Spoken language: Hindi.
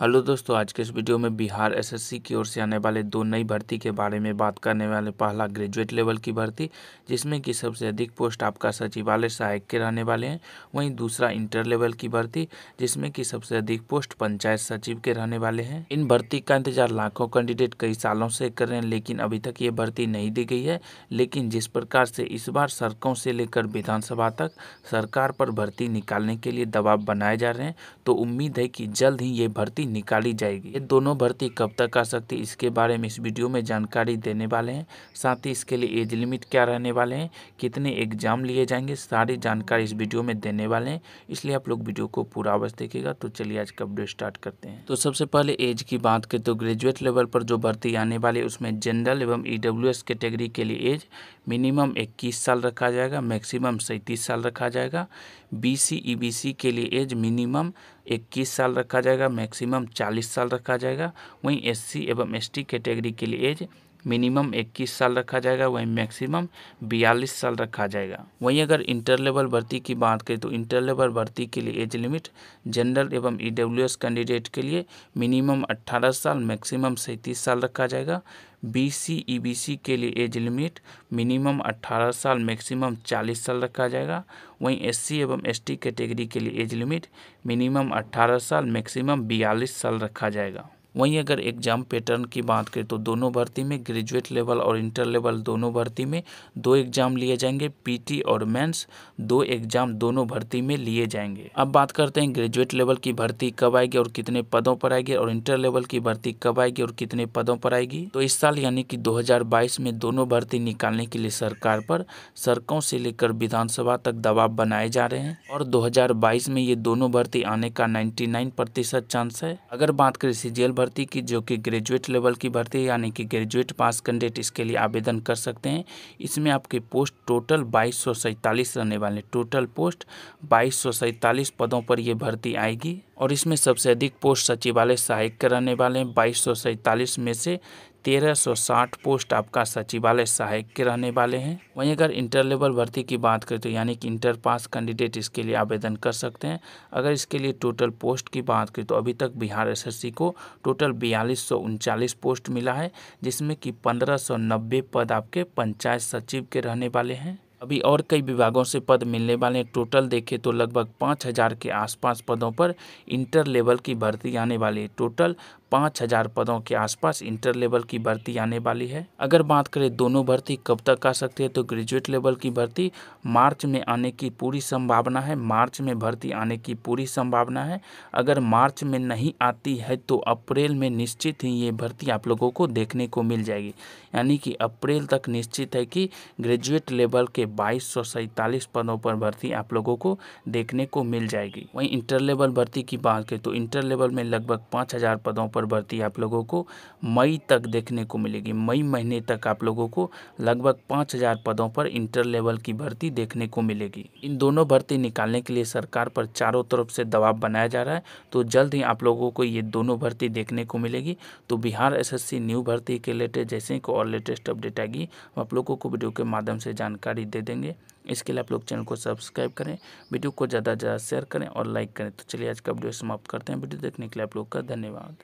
हेलो दोस्तों आज के इस वीडियो में बिहार एसएससी की ओर से आने वाले दो नई भर्ती के बारे में बात करने वाले पहला ग्रेजुएट लेवल की भर्ती जिसमें कि सबसे अधिक पोस्ट आपका सचिवालय सहायक के रहने वाले हैं वहीं दूसरा इंटर लेवल की भर्ती जिसमें कि सबसे अधिक पोस्ट पंचायत सचिव के रहने वाले हैं इन भर्ती का इंतजार लाखों कैंडिडेट कई सालों से कर रहे हैं लेकिन अभी तक ये भर्ती नहीं दी गई है लेकिन जिस प्रकार से इस बार सड़कों से लेकर विधानसभा तक सरकार पर भर्ती निकालने के लिए दबाव बनाए जा रहे हैं तो उम्मीद है कि जल्द ही ये भर्ती भर्ती निकाली जाएगी ये दोनों भर्ती कब तक आ सकती है इसके बारे में इस वीडियो में जानकारी देने वाले हैं साथ ही इसके लिए एज लिमिट क्या रहने वाले हैं कितने एग्जाम लिए जाएंगे सारी जानकारी इस वीडियो में देने वाले हैं इसलिए आप लोग वीडियो को पूरा अवश्य देखेगा तो चलिए आज का वीडियो स्टार्ट करते हैं तो सबसे पहले एज की बात करें तो ग्रेजुएट लेवल पर जो भर्ती आने वाली है उसमें जनरल एवं ई कैटेगरी के लिए एज मिनिमम 21 साल रखा जाएगा मैक्सिमम सैंतीस साल रखा जाएगा बीसी ईबीसी e के लिए एज मिनिमम 21 साल रखा जाएगा मैक्सिमम 40 साल रखा जाएगा वहीं एससी एवं एसटी कैटेगरी के लिए एज मिनिमम 21 साल रखा जाएगा वहीं मैक्सिमम 42 साल रखा जाएगा वहीं अगर इंटर लेवल भर्ती की बात करें तो इंटर लेवल भर्ती के लिए एज लिमिट जनरल एवं ई कैंडिडेट के लिए मिनिमम 18 साल मैक्सिमम सैंतीस साल रखा जाएगा बी सी e के लिए एज लिमिट मिनिमम 18 साल मैक्सिमम 40 साल रखा जाएगा वहीं एस एवं एस कैटेगरी के लिए एज लिमिट मिनिमम 18 साल मैक्सिमम 42 साल रखा जाएगा वहीं अगर एग्ज़ाम पैटर्न की बात करें तो दोनों भर्ती में ग्रेजुएट लेवल और इंटर लेवल दोनों भर्ती में दो एग्ज़ाम लिए जाएंगे पीटी और मेंस दो एग्ज़ाम दोनों भर्ती में लिए जाएंगे अब बात करते हैं ग्रेजुएट लेवल की भर्ती कब आएगी और कितने पदों पर आएगी और इंटर लेवल की भर्ती कब आएगी और कितने पदों पर आएगी तो इस साल यानी कि दो में दोनों भर्ती निकालने के लिए सरकार पर सड़कों से लेकर विधानसभा तक दबाव बनाए जा रहे हैं और दो में ये दोनों भर्ती आने का नाइन्टी प्रतिशत चांस है अगर बात करें सीजीएल भर्ती की जो कि ग्रेजुएट लेवल की भर्ती है यानी कि ग्रेजुएट पास कैंडिडेट इसके लिए आवेदन कर सकते हैं इसमें आपके पोस्ट टोटल बाईस रहने वाले टोटल पोस्ट बाईस पदों पर यह भर्ती आएगी और इसमें सबसे अधिक पोस्ट सचिवालय सहायक के रहने वाले हैं बाईस में से 1360 पोस्ट आपका सचिवालय सहायक के रहने वाले हैं वहीं अगर इंटर लेवल भर्ती की बात करें तो यानी कि इंटर पास कैंडिडेट इसके लिए आवेदन कर सकते हैं अगर इसके लिए टोटल पोस्ट की बात करें तो अभी तक बिहार एसएससी को टोटल बयालीस पोस्ट मिला है जिसमें कि पंद्रह पद आपके पंचायत सचिव के रहने वाले हैं अभी और कई विभागों से पद मिलने वाले हैं टोटल देखें तो लगभग पाँच हज़ार के आसपास पदों पर इंटर लेवल की भर्ती आने वाली है टोटल पाँच हज़ार पदों के आसपास इंटर लेवल की भर्ती आने वाली है अगर बात करें दोनों भर्ती कब तक आ सकती है तो ग्रेजुएट लेवल की भर्ती मार्च में आने की पूरी संभावना है मार्च में भर्ती आने की पूरी संभावना है अगर मार्च में नहीं आती है तो अप्रैल में निश्चित ही ये भर्ती आप लोगों को देखने को मिल जाएगी यानी कि अप्रैल तक निश्चित है कि ग्रेजुएट लेवल के बाईस सौ सैंतालीस पदों पर भर्ती आप लोगों को देखने को मिल जाएगी वहीं इंटर लेवल भर्ती की बात करें तो इंटर लेवल में लगभग पाँच हज़ार पदों पर भर्ती आप लोगों को मई तक देखने को मिलेगी मई महीने तक आप लोगों को लगभग पाँच हज़ार पदों पर इंटर लेवल की भर्ती देखने को मिलेगी इन दोनों भर्ती निकालने के लिए सरकार पर चारों तरफ से दबाव बनाया जा रहा है तो जल्द ही आप लोगों को ये दोनों भर्ती देखने को मिलेगी तो बिहार एस न्यू भर्ती के लेटेस्ट जैसे ही और लेटेस्ट अपडेट आएगी आप लोगों को वीडियो के माध्यम से जानकारी दे देंगे इसके लिए आप लोग चैनल को सब्सक्राइब करें वीडियो को ज़्यादा से ज़्यादा शेयर करें और लाइक करें तो चलिए आज का वीडियो समाप्त करते हैं वीडियो देखने के लिए आप लोग का धन्यवाद